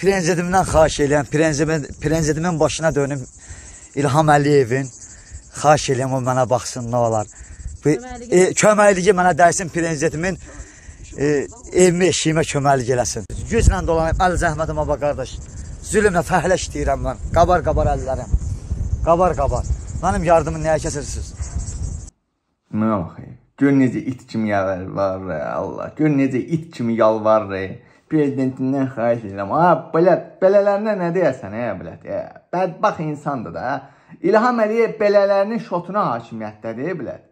Prensibimdən xahiş eləyəm, prensibimin, prensibimin başına dönüm İlham Əliyevin. Xahiş eləyəm, o mənə baxsın, nə olar. E, köməkliyi mənə dərsin prensibimin e, evimi, eşiyimə köməklik eləsin. Güclə dolanayım, əl zəhmətim aba qardaş. Zülümlə fəhlə işləyirəm mən, qabar-qabar əllərim. Qabar-qabar. Mənim yardımı nəyə kəsirsiniz? Nə oxuyur? Gör necə it kimi yalvarır, Allah. Gör necə it kimi yalvarır prezidentindən xahiş edirəm. A, belə, belələrinə nə deyəsən, e, ə, bilət, e, ə, bədbax insandır da. İlham Əliyev belələrinin şotuna hakimiyyətdədir, bilət.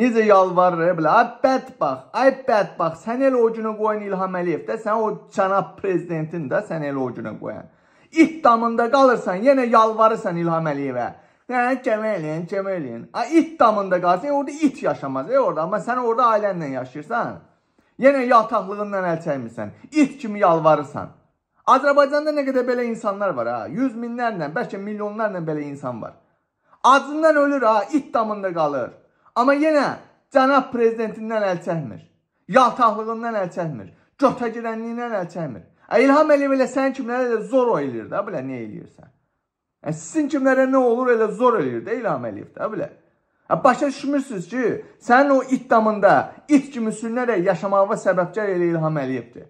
Necə yalvarır, bilət, ay bədbax, ay bədbax, sən elə o günə qoyan İlham Əliyev də, sən o cənab prezidentin də, sən elə o günə qoyan. İtthamında qalırsan, yenə yalvarırsan İlham Əliyevə. Hə, kəmə eləyin, kəmə eləyin. Ay, it damında qalsın, orada it yaşamaz. E, orada. Amma sən orada ailənlə yaşayırsan. Yenə yaltaqlığından əl çəkmirsən. İt kimi yalvarırsan. Azərbaycanda nə qədər belə insanlar var ha. Yüz minlərlə, bəlkə milyonlarla belə insan var. Acından ölür ha, it damında qalır. Amma yenə cənab prezidentindən əl çəkmir. Yaltaqlığından əl çəkmir. Götə girənliyindən əl çəkmir. Ə, İlham Əliyev elə sənin kimlərə də zor o eləyir də, bilə nə eləyirsən. Ə, sizin kimlərə nə olur elə zor eləyir də İlham Əliyev də, bilə. Başa düşmürsünüz ki, sənin o iddamında it kimi sürünərək yaşamağa səbəbkar elə İlham Əliyevdir.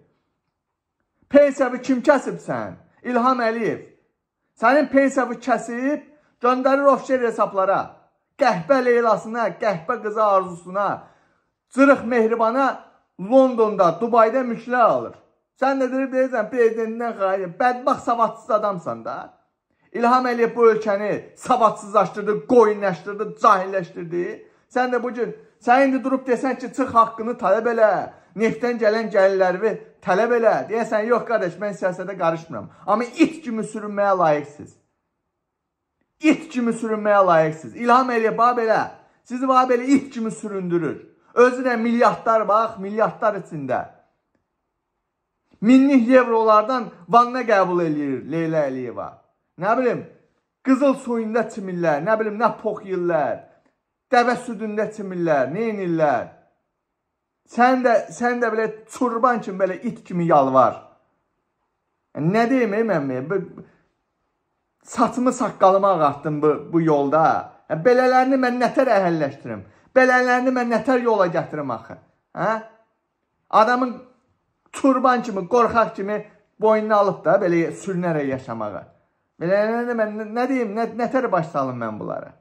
Pensiyabı kim kəsib sən? İlham Əliyev. Sənin pensiyabı kəsib, göndərir ofşer hesablara. Qəhbə Leylasına, qəhbə qıza arzusuna, cırıq mehribana Londonda, Dubayda müşkülə alır. Sən də deyib deyirsən, prezidentindən xayir, bədbax savadsız adamsan da. İlham Əliyev bu ölkəni savadsızlaşdırdı, qoyunləşdirdi, cahilləşdirdi. Sən də bu gün sən indi durub desən ki, çıx haqqını tələb elə, neftdən gələn gəlirləri tələb elə. Deyəsən, yox qardaş, mən siyasətə qarışmıram. Amma it kimi sürünməyə layiqsiz. İt kimi sürünməyə layiqsiz. İlham Əliyev bax belə, sizi bax belə it kimi süründürür. Özü də milyardlar bax, milyardlar içində. Minlik evrolardan vanna qəbul eləyir Leyla Əliyeva nə bilim, qızıl suyunda çimirlər, nə bilim, nə pox yillər, dəvə südündə çimirlər, neynirlər. Sən də, sən də belə çurban kimi, belə it kimi yalvar. Yəni nə deyim, ey məmmə, saçımı saqqalıma ağartdım bu, bu yolda. Hə, belələrini mən nətər əhəlləşdirim? Belələrini mən nətər yola gətirim axı? Hə? Adamın çurban kimi, qorxaq kimi boynuna alıb da belə sürünərək yaşamağa. Elə nə, nə, nə deyim, nə, nətər baş salım mən bunları?